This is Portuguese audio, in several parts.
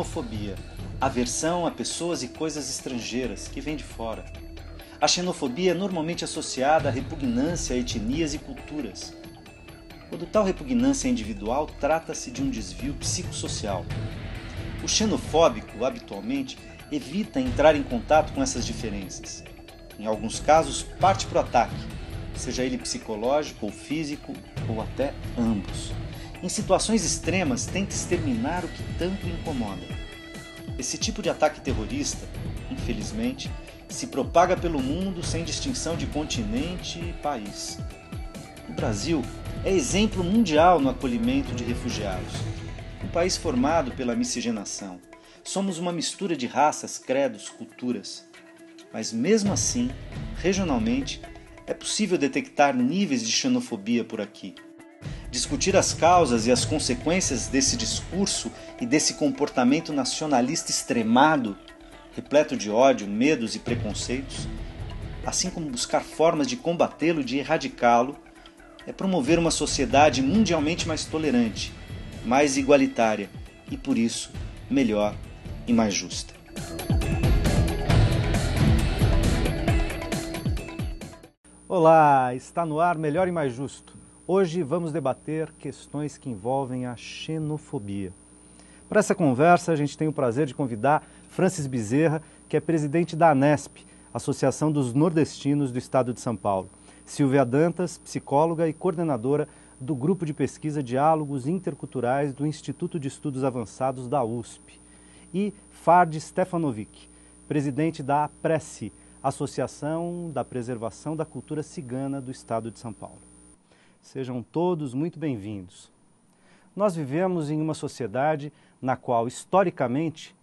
xenofobia, aversão a pessoas e coisas estrangeiras que vêm de fora. A xenofobia é normalmente associada à repugnância a etnias e culturas. Quando tal repugnância é individual, trata-se de um desvio psicossocial. O xenofóbico, habitualmente, evita entrar em contato com essas diferenças. Em alguns casos, parte para o ataque, seja ele psicológico ou físico, ou até ambos. Em situações extremas, tenta exterminar o que tanto incomoda. Esse tipo de ataque terrorista, infelizmente, se propaga pelo mundo sem distinção de continente e país. O Brasil é exemplo mundial no acolhimento de refugiados. Um país formado pela miscigenação. Somos uma mistura de raças, credos, culturas. Mas mesmo assim, regionalmente, é possível detectar níveis de xenofobia por aqui discutir as causas e as consequências desse discurso e desse comportamento nacionalista extremado, repleto de ódio, medos e preconceitos, assim como buscar formas de combatê-lo, de erradicá-lo, é promover uma sociedade mundialmente mais tolerante, mais igualitária e, por isso, melhor e mais justa. Olá, está no ar Melhor e Mais Justo Hoje vamos debater questões que envolvem a xenofobia. Para essa conversa, a gente tem o prazer de convidar Francis Bezerra, que é presidente da ANESP, Associação dos Nordestinos do Estado de São Paulo. Silvia Dantas, psicóloga e coordenadora do Grupo de Pesquisa Diálogos Interculturais do Instituto de Estudos Avançados da USP. E Fard Stefanovic, presidente da PRESSE, Associação da Preservação da Cultura Cigana do Estado de São Paulo. Sejam todos muito bem-vindos. Nós vivemos em uma sociedade na qual, historicamente,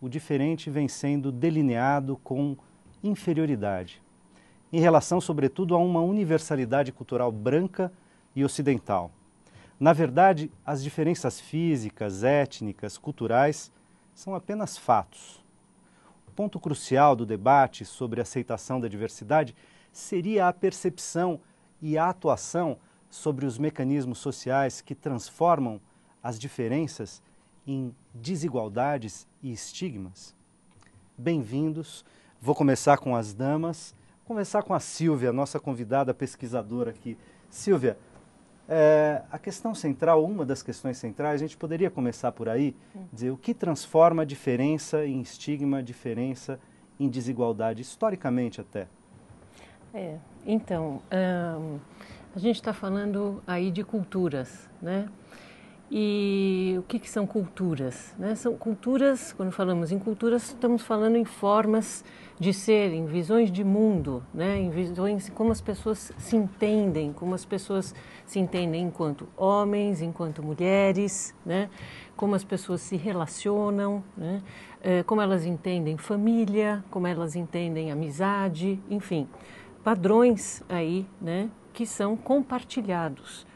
o diferente vem sendo delineado com inferioridade, em relação, sobretudo, a uma universalidade cultural branca e ocidental. Na verdade, as diferenças físicas, étnicas, culturais são apenas fatos. O ponto crucial do debate sobre a aceitação da diversidade seria a percepção e a atuação sobre os mecanismos sociais que transformam as diferenças em desigualdades e estigmas? Bem-vindos. Vou começar com as damas, Vou começar com a Silvia, nossa convidada pesquisadora aqui. Silvia, é, a questão central, uma das questões centrais, a gente poderia começar por aí, hum. dizer o que transforma a diferença em estigma, diferença em desigualdade, historicamente até. É, então, a gente está falando aí de culturas, né? E o que, que são culturas? Né? São culturas, quando falamos em culturas, estamos falando em formas de ser, em visões de mundo, né? em visões como as pessoas se entendem, como as pessoas se entendem enquanto homens, enquanto mulheres, né? como as pessoas se relacionam, né? É, como elas entendem família, como elas entendem amizade, enfim, padrões aí né? que são compartilhados.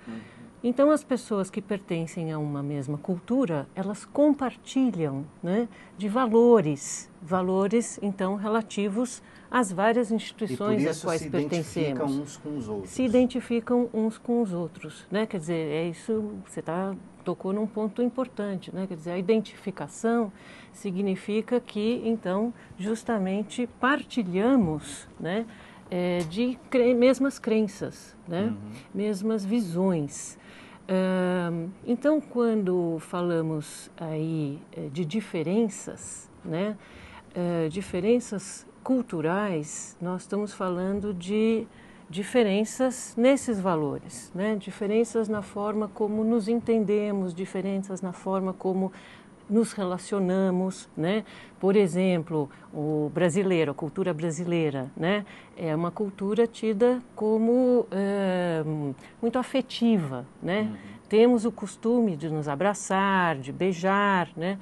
Então, as pessoas que pertencem a uma mesma cultura, elas compartilham né, de valores, valores, então, relativos às várias instituições às quais se pertencemos. Identificam uns com os outros. Se identificam uns com os outros. Né? Quer dizer, é isso, você tá, tocou num ponto importante. Né? Quer dizer, a identificação significa que, então, justamente partilhamos. Né, é, de cre mesmas crenças, né? Uhum. mesmas visões. Uh, então, quando falamos aí é, de diferenças, né? Uh, diferenças culturais, nós estamos falando de diferenças nesses valores, né? diferenças na forma como nos entendemos, diferenças na forma como nos relacionamos, né? Por exemplo, o brasileiro, a cultura brasileira, né? É uma cultura tida como é, muito afetiva, né? Uhum. Temos o costume de nos abraçar, de beijar, né?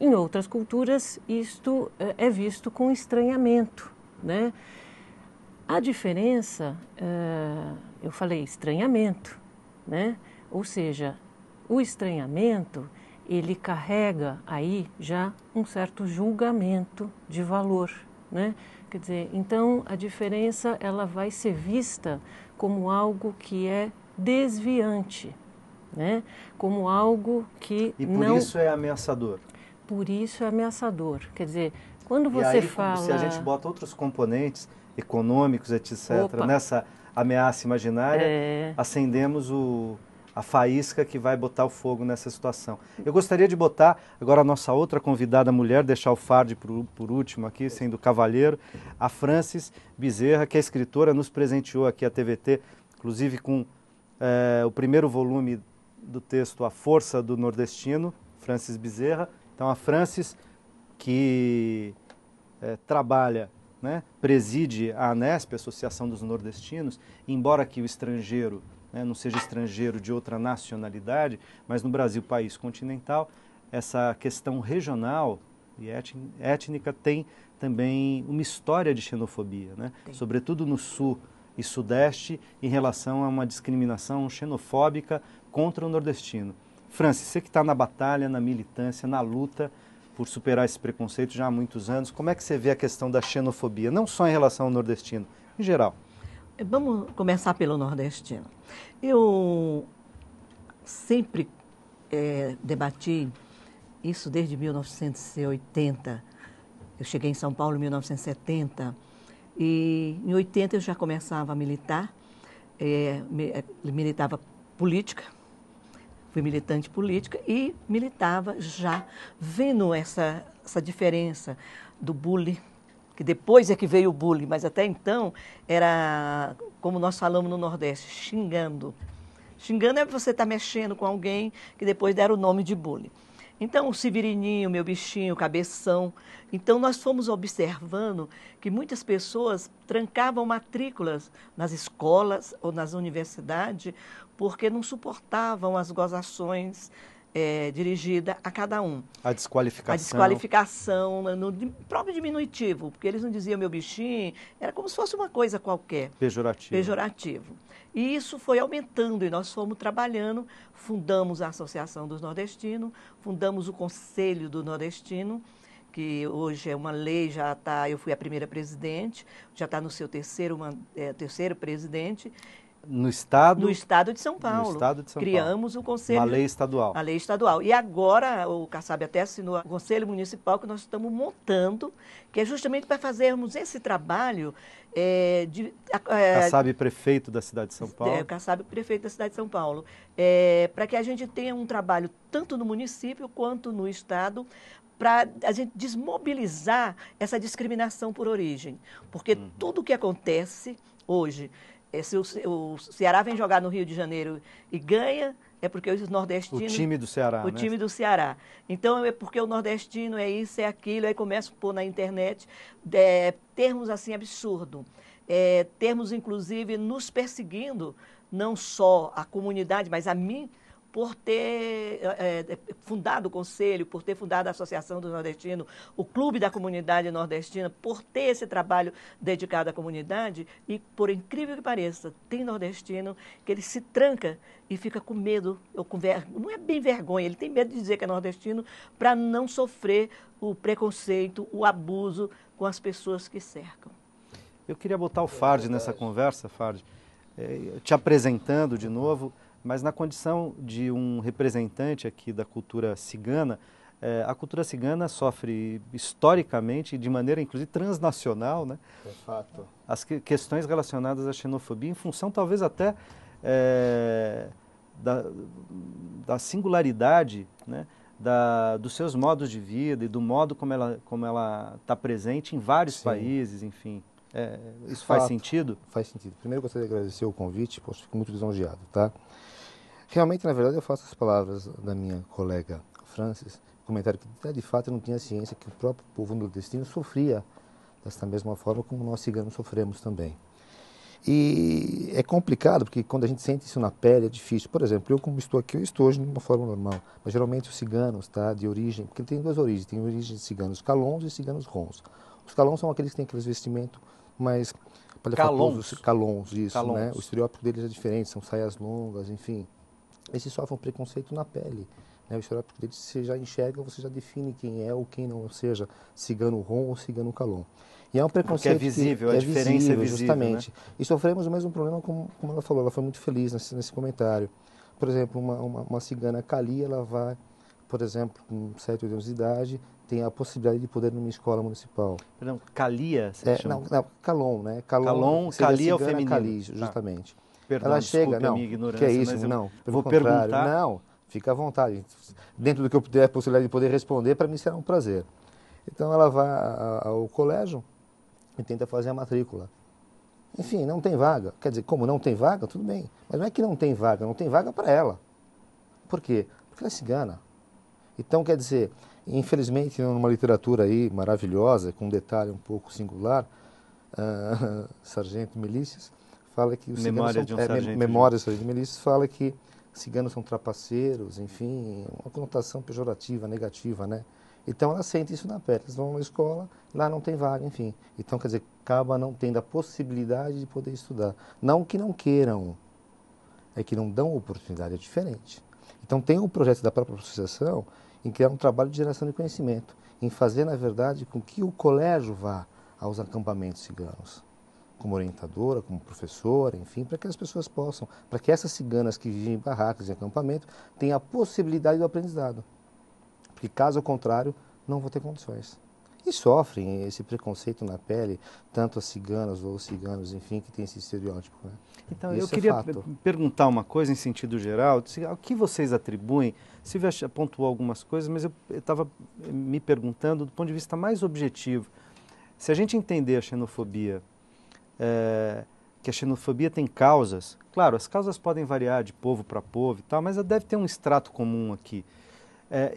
Em outras culturas, isto eh, é visto com estranhamento, né? A diferença, é, eu falei estranhamento, né? Ou seja, o estranhamento ele carrega aí já um certo julgamento de valor, né? Quer dizer, então a diferença ela vai ser vista como algo que é desviante, né? Como algo que e por não... isso é ameaçador. Por isso é ameaçador. Quer dizer, quando você e aí, fala, se a gente bota outros componentes econômicos, etc., Opa. nessa ameaça imaginária, é... acendemos o a faísca que vai botar o fogo nessa situação. Eu gostaria de botar agora a nossa outra convidada mulher, deixar o Fard por, por, último aqui, sendo cavalheiro, a Francis Bezerra, que é escritora, nos presenteou aqui a TVT, inclusive com é, o primeiro volume do texto A Força do Nordestino, Francis Bezerra. Então a Francis, que é, trabalha né, preside a ANESP, Associação dos Nordestinos, embora que o estrangeiro né, não seja estrangeiro de outra nacionalidade, mas no Brasil, país continental, essa questão regional e étnica tem também uma história de xenofobia, né? sobretudo no sul e sudeste, em relação a uma discriminação xenofóbica contra o nordestino. Francis, você que está na batalha, na militância, na luta por superar esse preconceito já há muitos anos, como é que você vê a questão da xenofobia, não só em relação ao nordestino, em geral? É, vamos começar pelo nordestino. Eu sempre é, debati isso desde 1980. Eu cheguei em São Paulo em 1970 e em 80 eu já começava a militar, é, é, militava política, fui militante política e militava já vendo essa, essa diferença do bullying que depois é que veio o bullying, mas até então era, como nós falamos no Nordeste, xingando. Xingando é você estar tá mexendo com alguém que depois deram o nome de bullying. Então, o Severininho, meu bichinho, cabeção. Então, nós fomos observando que muitas pessoas trancavam matrículas nas escolas ou nas universidades porque não suportavam as gozações é, dirigida a cada um. A desqualificação. A desqualificação, no, próprio diminutivo, porque eles não diziam meu bichinho, era como se fosse uma coisa qualquer. Pejorativo. Pejorativo. E isso foi aumentando e nós fomos trabalhando, fundamos a Associação dos Nordestinos, fundamos o Conselho do Nordestino, que hoje é uma lei, já está, eu fui a primeira presidente, já está no seu terceiro, uma, é, terceiro presidente. No estado, no estado de São Paulo. No estado de São Criamos Paulo. o conselho. a lei estadual. A lei estadual. E agora o Kassab até assinou o conselho municipal que nós estamos montando, que é justamente para fazermos esse trabalho é, de, é, Kassab prefeito da cidade de São é, Paulo. É, Kassab prefeito da cidade de São Paulo. É, para que a gente tenha um trabalho tanto no município quanto no estado para a gente desmobilizar essa discriminação por origem. Porque uhum. tudo o que acontece hoje é, se o, o, Ceará vem jogar no Rio de Janeiro e ganha, é porque os nordestinos. O time do Ceará. O né? time do Ceará. Então é porque o nordestino é isso, é aquilo, aí começa a pôr na internet é, termos assim absurdo. É, termos, inclusive, nos perseguindo, não só a comunidade, mas a mim por ter é, fundado o Conselho, por ter fundado a Associação do Nordestino, o Clube da Comunidade Nordestina, por ter esse trabalho dedicado à comunidade. E, por incrível que pareça, tem nordestino que ele se tranca e fica com medo, ou com ver... não é bem vergonha, ele tem medo de dizer que é nordestino para não sofrer o preconceito, o abuso com as pessoas que cercam. Eu queria botar o Fard nessa conversa, Fard, te apresentando de novo mas na condição de um representante aqui da cultura cigana, é, a cultura cigana sofre historicamente, de maneira inclusive transnacional, né? É fato. as que questões relacionadas à xenofobia, em função talvez até é, da, da, singularidade né? da, dos seus modos de vida e do modo como ela está como ela tá presente em vários Sim. países, enfim. É, isso Fato. faz sentido? Faz sentido. Primeiro gostaria de agradecer o convite, posso fico muito lisonjeado, tá? Realmente, na verdade, eu faço as palavras da minha colega Francis, comentário que né, de fato eu não tinha ciência que o próprio povo nordestino sofria desta mesma forma como nós ciganos sofremos também. E é complicado, porque quando a gente sente isso na pele é difícil. Por exemplo, eu como estou aqui, eu estou hoje de uma forma normal. Mas geralmente os ciganos, tá, de origem, porque tem duas origens, tem origem de ciganos calons e ciganos rons. Os calons são aqueles que têm aqueles vestimentos mais... Calons? Calons, isso, né? calons. né? O estereótipo deles é diferente, são saias longas, enfim, esse sofre um preconceito na pele. Né? O estereótipo deles você já enxerga, você já define quem é ou quem não, ou seja, cigano rom ou cigano calon. E é um preconceito Porque é visível, que, a é diferença é visível, é visível, justamente. Né? E sofremos o mesmo problema como, como ela falou, ela foi muito feliz nesse, nesse comentário. Por exemplo, uma, uma, uma cigana cali, ela vai, por exemplo, com 7, 8 anos de idade, tem a possibilidade de poder ir numa escola municipal. Perdão, calia? Você é, chama? Não, não, calon, né? Calon, calon calia é o feminino. Cali, tá. justamente. Perdão, ela chega, não, que é isso, não. Eu vou perguntar. Não, fica à vontade. Dentro do que eu puder, a possibilidade de poder responder, para mim será um prazer. Então ela vai ao colégio e tenta fazer a matrícula. Enfim, não tem vaga. Quer dizer, como não tem vaga, tudo bem. Mas não é que não tem vaga, não tem vaga para ela. Por quê? Porque ela é cigana. Então, quer dizer, infelizmente, numa literatura aí maravilhosa, com um detalhe um pouco singular, uh, Sargento Milícias, fala que os ciganos são, de um é, Memória do Sargento Milício fala que ciganos são trapaceiros, enfim, uma conotação pejorativa, negativa, né? Então ela sente isso na pele. Eles vão na escola, lá não tem vaga, enfim. Então, quer dizer, acaba não tendo a possibilidade de poder estudar. Não que não queiram, é que não dão oportunidade, é diferente. Então tem o um projeto da própria associação em criar um trabalho de geração de conhecimento, em fazer, na verdade, com que o colégio vá aos acampamentos ciganos como orientadora, como professora, enfim, para que as pessoas possam, para que essas ciganas que vivem em barracas, em acampamento, tenham a possibilidade do aprendizado. Porque caso contrário, não vão ter condições. E sofrem esse preconceito na pele, tanto as ciganas ou os ciganos, enfim, que tem esse estereótipo. Né? Então, eu é queria perguntar uma coisa em sentido geral, o que vocês atribuem, Silvia pontuou algumas coisas, mas eu estava me perguntando do ponto de vista mais objetivo, se a gente entender a xenofobia é, que a xenofobia tem causas. Claro, as causas podem variar de povo para povo e tal, mas é, deve ter um extrato comum aqui. É,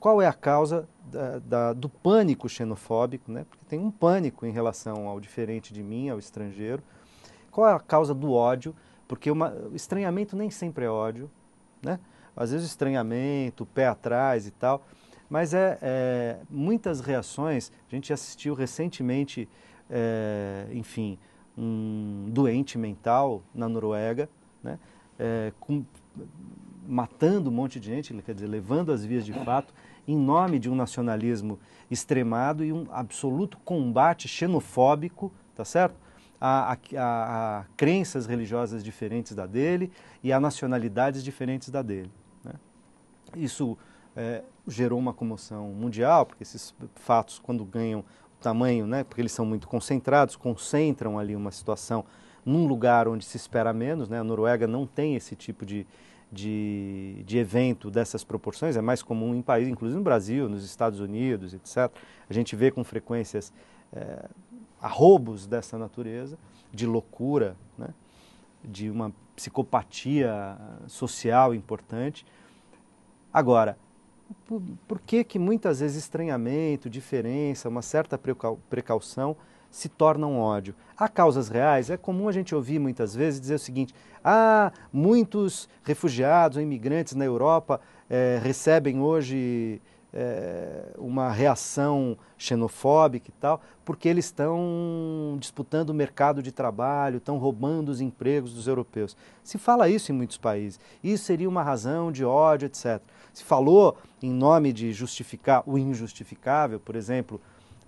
qual é a causa da, da, do pânico xenofóbico? Né? Porque tem um pânico em relação ao diferente de mim, ao estrangeiro. Qual é a causa do ódio? Porque uma, estranhamento nem sempre é ódio. Né? Às vezes estranhamento, pé atrás e tal. Mas é, é muitas reações. A gente assistiu recentemente é, enfim, um doente mental na Noruega, né? É, com, matando um monte de gente, quer dizer, levando as vias de fato, em nome de um nacionalismo extremado e um absoluto combate xenofóbico, tá certo? A, a, a, crenças religiosas diferentes da dele e a nacionalidades diferentes da dele. Né? Isso é, gerou uma comoção mundial, porque esses fatos, quando ganham tamanho, né? porque eles são muito concentrados, concentram ali uma situação num lugar onde se espera menos. Né? A Noruega não tem esse tipo de, de, de evento dessas proporções, é mais comum em países, inclusive no Brasil, nos Estados Unidos, etc. A gente vê com frequências é, arrobos dessa natureza, de loucura, né? de uma psicopatia social importante. Agora, por, por que, que muitas vezes estranhamento, diferença, uma certa precaução se tornam um ódio? Há causas reais? É comum a gente ouvir muitas vezes dizer o seguinte: ah, muitos refugiados ou imigrantes na Europa é, recebem hoje é, uma reação xenofóbica e tal, porque eles estão disputando o mercado de trabalho, estão roubando os empregos dos europeus. Se fala isso em muitos países. Isso seria uma razão de ódio, etc. Se falou em nome de justificar o injustificável, por exemplo,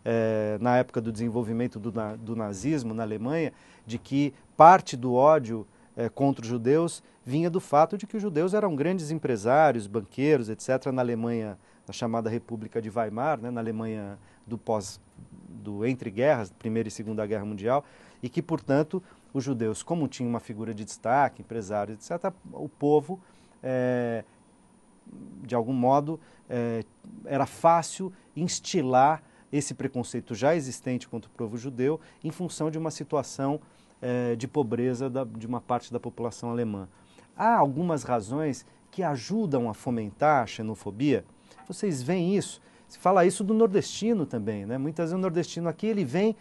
é, na época do desenvolvimento do, do, nazismo na Alemanha, de que parte do ódio é, contra os judeus vinha do fato de que os judeus eram grandes empresários, banqueiros, etc., na Alemanha da chamada República de Weimar, né, na Alemanha do pós do entre guerras, Primeira e Segunda Guerra Mundial, e que, portanto, os judeus, como tinham uma figura de destaque, empresários, etc., o povo, é, de algum modo, é, era fácil instilar esse preconceito já existente contra o povo judeu em função de uma situação é, de pobreza da, de uma parte da população alemã. Há algumas razões que ajudam a fomentar a xenofobia, vocês veem isso? Se fala isso do nordestino também, né? Muitas vezes o nordestino aqui ele vem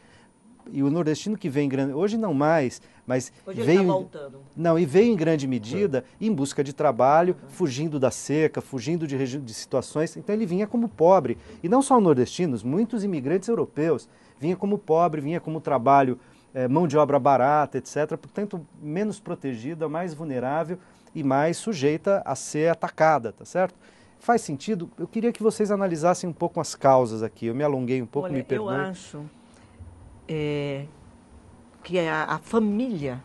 e o nordestino que vem grande, hoje não mais, mas hoje veio tá não e veio em grande medida uhum. em busca de trabalho, uhum. fugindo da seca, fugindo de, de situações. Então ele vinha como pobre e não só nordestinos, muitos imigrantes europeus vinha como pobre, vinha como trabalho é, mão de obra barata, etc. Portanto menos protegida, mais vulnerável e mais sujeita a ser atacada, tá certo? Faz sentido? Eu queria que vocês analisassem um pouco as causas aqui. Eu me alonguei um pouco, Olha, me perdoe. Eu acho é, que a, a família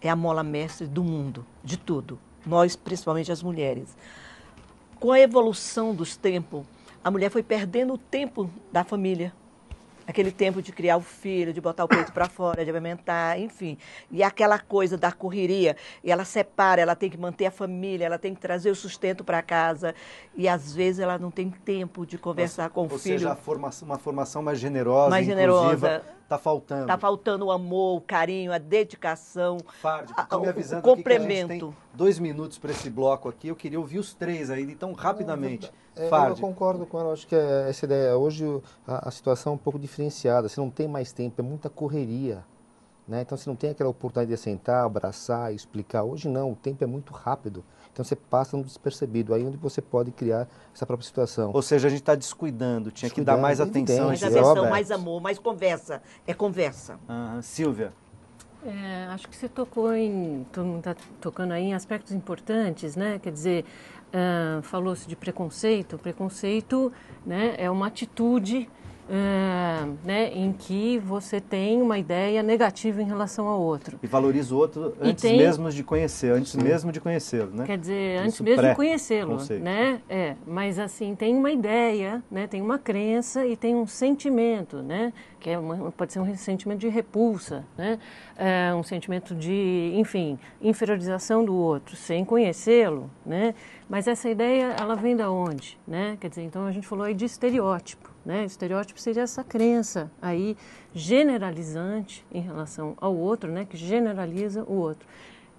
é a mola mestre do mundo, de tudo. Nós, principalmente as mulheres. Com a evolução dos tempos, a mulher foi perdendo o tempo da família aquele tempo de criar o filho, de botar o peito para fora, de alimentar, enfim. E aquela coisa da correria, e ela separa, ela tem que manter a família, ela tem que trazer o sustento para casa, e às vezes ela não tem tempo de conversar com o filho. Ou seja, forma uma formação mais generosa, mais generosa. Tá faltando. Tá faltando o amor, o carinho, a dedicação. Fardi, tô me avisando Aqui que a gente tem dois minutos para esse bloco aqui. Eu queria ouvir os três ainda, então rapidamente. É, é Fardi. Eu concordo com ela, acho que é essa ideia. Hoje a, a situação é um pouco diferenciada. Você não tem mais tempo, é muita correria. Né? Então você não tem aquela oportunidade de sentar, abraçar, explicar. Hoje não, o tempo é muito rápido. Então você passa no despercebido, aí é onde você pode criar essa própria situação. Ou seja, a gente está descuidando, tinha descuidando, que dar mais atenção. Mais atenção, Roberto. mais amor, mais conversa. É conversa. Silvia. É, acho que você tocou em, todo mundo está tocando aí em aspectos importantes, né? Quer dizer, uh, falou-se de preconceito. Preconceito né, é uma atitude é, né, em que você tem uma ideia negativa em relação ao outro. E valoriza o outro antes tem... mesmo de conhecer, antes Sim. mesmo de conhecê-lo, né? Quer dizer, Isso antes mesmo de conhecê-lo, né? É, mas assim, tem uma ideia, né, tem uma crença e tem um sentimento, né? Que é uma, pode ser um sentimento de repulsa, né? É, um sentimento de, enfim, inferiorização do outro, sem conhecê-lo, né? Mas essa ideia, ela vem da onde, né? Quer dizer, então a gente falou aí de estereótipo, né? Estereótipo seria essa crença aí generalizante em relação ao outro, né? que generaliza o outro.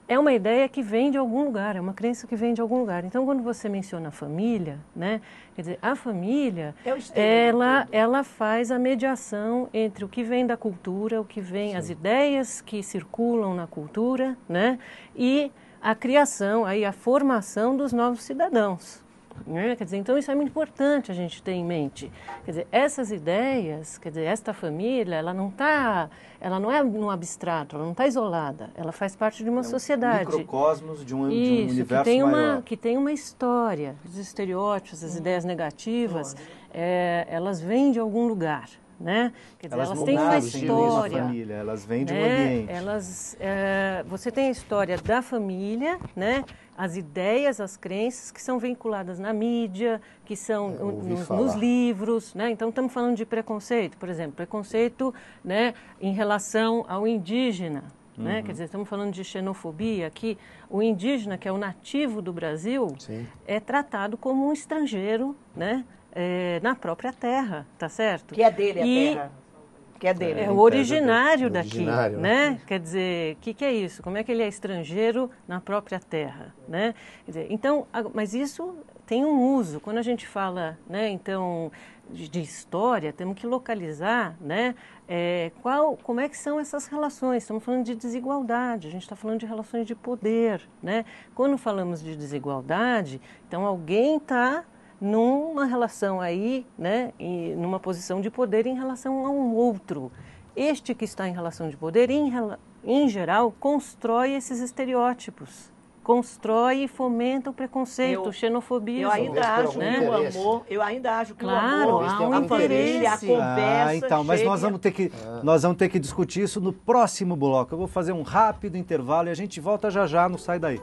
É uma ideia que vem de algum lugar, é uma crença que vem de algum lugar. Então, quando você menciona a família, né, quer dizer, a família, é ela, ela faz a mediação entre o que vem da cultura, o que vem, Sim. as ideias que circulam na cultura, né, e a criação, aí a formação dos novos cidadãos, né? Quer dizer, então isso é muito importante a gente ter em mente. Quer dizer, essas ideias, quer dizer, esta família, ela não está ela não é no abstrato, ela não está isolada, ela faz parte de uma é um sociedade. Microcosmos de um, isso, de um universo que tem maior. uma que tem uma história. Os estereótipos, as hum. ideias negativas, é, elas vêm de algum lugar. Né? Dizer, elas, elas têm uma história. Família, elas vêm de né? um ambiente. Elas, é, você tem a história da família, né? as ideias, as crenças que são vinculadas na mídia, que são é, nos, nos, livros, né? Então estamos falando de preconceito, por exemplo, preconceito, né, em relação ao indígena, né? uhum. né? Quer dizer, estamos falando de xenofobia que o indígena, que é o nativo do Brasil, Sim. é tratado como um estrangeiro, né? É, na própria terra, tá certo? Que é dele a e, terra que é dele. É o originário daqui, originário, né? né? Quer dizer, o que, que, é isso? Como é que ele é estrangeiro na própria terra, né? Dizer, então, mas isso tem um uso. Quando a gente fala, né? Então de história, temos que localizar, né? É, qual, como é que são essas relações? Estamos falando de desigualdade, a gente está falando de relações de poder, né? Quando falamos de desigualdade, então alguém está numa relação aí, né, e numa posição de poder em relação a um outro. Este que está em relação de poder, em, em geral, constrói esses estereótipos constrói e fomenta o preconceito, eu, xenofobia. Eu ainda acho né? o amor, eu ainda acho que claro, o amor, há um a família, a conversa. Ah, então, mas nós vamos ter que nós vamos ter que discutir isso no próximo bloco. Eu vou fazer um rápido intervalo e a gente volta já já, não sai daí.